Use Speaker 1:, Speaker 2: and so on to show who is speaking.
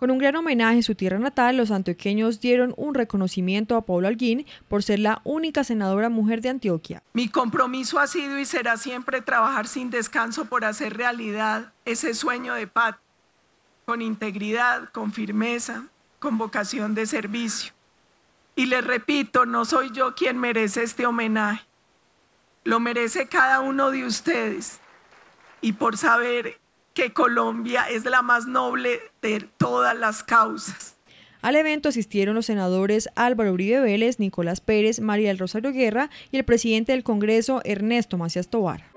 Speaker 1: Con un gran homenaje en su tierra natal, los antioqueños dieron un reconocimiento a Paula Alguín por ser la única senadora mujer de Antioquia.
Speaker 2: Mi compromiso ha sido y será siempre trabajar sin descanso por hacer realidad ese sueño de paz, con integridad, con firmeza, con vocación de servicio. Y les repito, no soy yo quien merece este homenaje, lo merece cada uno de ustedes. Y por saber que Colombia es la más noble de todas las
Speaker 1: causas. Al evento asistieron los senadores Álvaro Uribe Vélez, Nicolás Pérez, María del Rosario Guerra y el presidente del Congreso, Ernesto Macías Tobar.